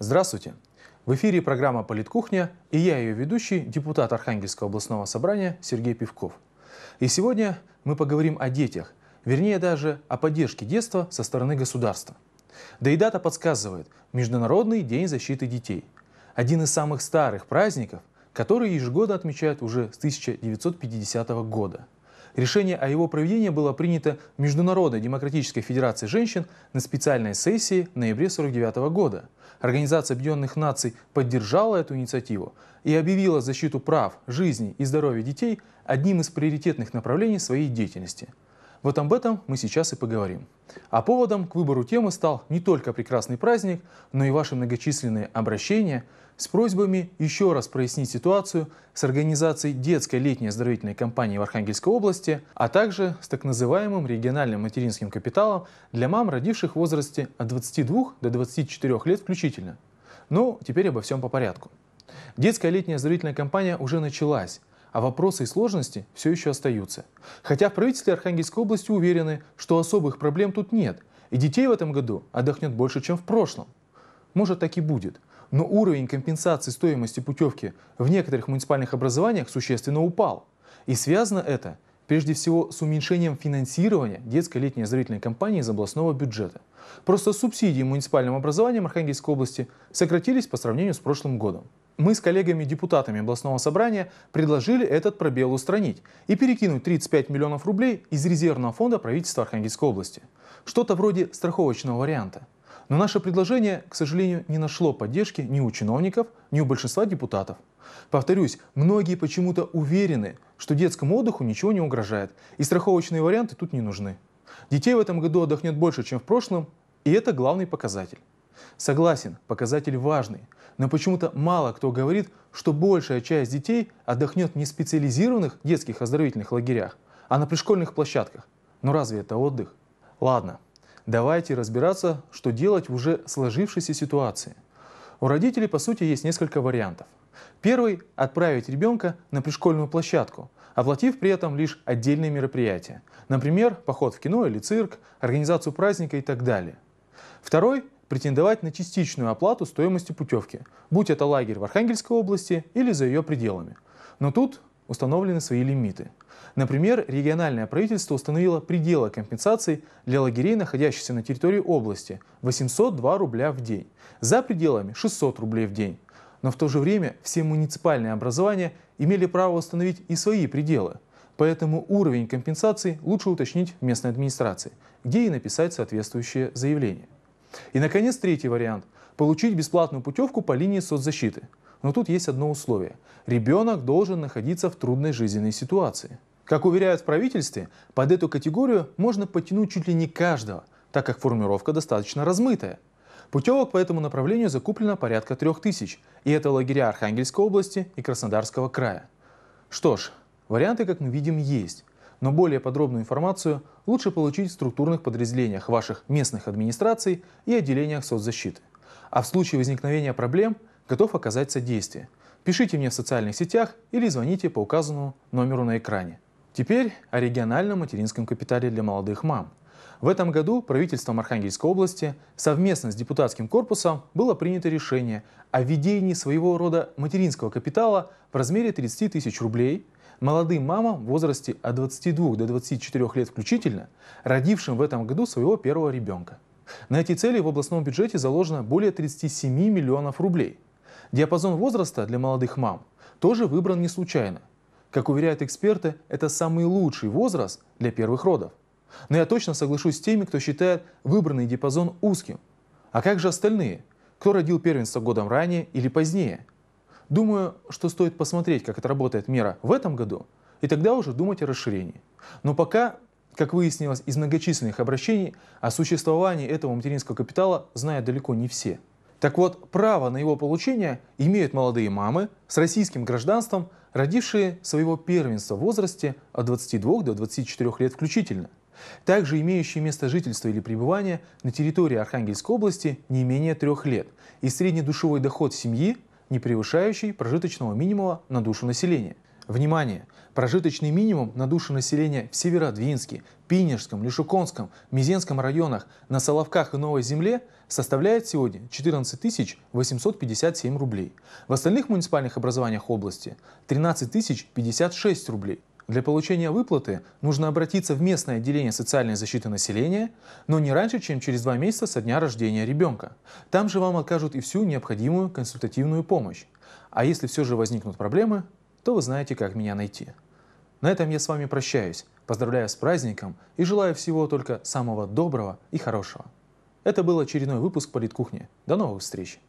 Здравствуйте! В эфире программа «Политкухня» и я ее ведущий, депутат Архангельского областного собрания Сергей Пивков. И сегодня мы поговорим о детях, вернее даже о поддержке детства со стороны государства. Да и дата подсказывает – Международный день защиты детей. Один из самых старых праздников, который ежегодно отмечают уже с 1950 года – Решение о его проведении было принято Международной демократической федерацией женщин на специальной сессии в ноябре 1949 года. Организация Объединенных Наций поддержала эту инициативу и объявила защиту прав, жизни и здоровья детей одним из приоритетных направлений своей деятельности – вот об этом мы сейчас и поговорим. А поводом к выбору темы стал не только прекрасный праздник, но и ваши многочисленные обращения с просьбами еще раз прояснить ситуацию с организацией детской летней оздоровительной кампании в Архангельской области, а также с так называемым региональным материнским капиталом для мам, родивших в возрасте от 22 до 24 лет включительно. Ну, теперь обо всем по порядку. Детская летняя оздоровительная кампания уже началась, а вопросы и сложности все еще остаются. Хотя правители Архангельской области уверены, что особых проблем тут нет, и детей в этом году отдохнет больше, чем в прошлом. Может, так и будет. Но уровень компенсации стоимости путевки в некоторых муниципальных образованиях существенно упал. И связано это прежде всего с уменьшением финансирования детской летней оздоровительной кампании из областного бюджета. Просто субсидии муниципальным образованием Архангельской области сократились по сравнению с прошлым годом. Мы с коллегами-депутатами областного собрания предложили этот пробел устранить и перекинуть 35 миллионов рублей из резервного фонда правительства Архангельской области. Что-то вроде страховочного варианта. Но наше предложение, к сожалению, не нашло поддержки ни у чиновников, ни у большинства депутатов. Повторюсь, многие почему-то уверены, что детскому отдыху ничего не угрожает, и страховочные варианты тут не нужны. Детей в этом году отдохнет больше, чем в прошлом, и это главный показатель. Согласен, показатель важный, но почему-то мало кто говорит, что большая часть детей отдохнет не в специализированных детских оздоровительных лагерях, а на пришкольных площадках. Но разве это отдых? Ладно, давайте разбираться, что делать в уже сложившейся ситуации. У родителей, по сути, есть несколько вариантов. Первый – отправить ребенка на пришкольную площадку, оплатив при этом лишь отдельные мероприятия. Например, поход в кино или цирк, организацию праздника и так далее. Второй – претендовать на частичную оплату стоимости путевки, будь это лагерь в Архангельской области или за ее пределами. Но тут установлены свои лимиты. Например, региональное правительство установило пределы компенсаций для лагерей, находящихся на территории области – 802 рубля в день, за пределами – 600 рублей в день. Но в то же время все муниципальные образования имели право установить и свои пределы. Поэтому уровень компенсации лучше уточнить в местной администрации, где и написать соответствующее заявление. И, наконец, третий вариант – получить бесплатную путевку по линии соцзащиты. Но тут есть одно условие – ребенок должен находиться в трудной жизненной ситуации. Как уверяют в правительстве, под эту категорию можно подтянуть чуть ли не каждого, так как формировка достаточно размытая. Путевок по этому направлению закуплено порядка трех тысяч, и это лагеря Архангельской области и Краснодарского края. Что ж, варианты, как мы видим, есть. Но более подробную информацию лучше получить в структурных подразделениях ваших местных администраций и отделениях соцзащиты. А в случае возникновения проблем готов оказать содействие. Пишите мне в социальных сетях или звоните по указанному номеру на экране. Теперь о региональном материнском капитале для молодых мам. В этом году правительством Архангельской области совместно с депутатским корпусом было принято решение о введении своего рода материнского капитала в размере 30 тысяч рублей – молодым мамам в возрасте от 22 до 24 лет включительно, родившим в этом году своего первого ребенка. На эти цели в областном бюджете заложено более 37 миллионов рублей. Диапазон возраста для молодых мам тоже выбран не случайно. Как уверяют эксперты, это самый лучший возраст для первых родов. Но я точно соглашусь с теми, кто считает выбранный диапазон узким. А как же остальные? Кто родил первенство годом ранее или позднее? Думаю, что стоит посмотреть, как это работает мера в этом году, и тогда уже думать о расширении. Но пока, как выяснилось из многочисленных обращений, о существовании этого материнского капитала знают далеко не все. Так вот, право на его получение имеют молодые мамы с российским гражданством, родившие своего первенства в возрасте от 22 до 24 лет включительно, также имеющие место жительства или пребывания на территории Архангельской области не менее трех лет и средний душевой доход семьи не превышающий прожиточного минимума на душу населения. Внимание! Прожиточный минимум на душу населения в Северодвинске, Пинежском, Лешуконском, Мизенском районах, на Соловках и Новой Земле составляет сегодня 14 857 рублей. В остальных муниципальных образованиях области 13 056 рублей. Для получения выплаты нужно обратиться в местное отделение социальной защиты населения, но не раньше, чем через два месяца со дня рождения ребенка. Там же вам окажут и всю необходимую консультативную помощь. А если все же возникнут проблемы, то вы знаете, как меня найти. На этом я с вами прощаюсь, поздравляю с праздником и желаю всего только самого доброго и хорошего. Это был очередной выпуск «Политкухни». До новых встреч!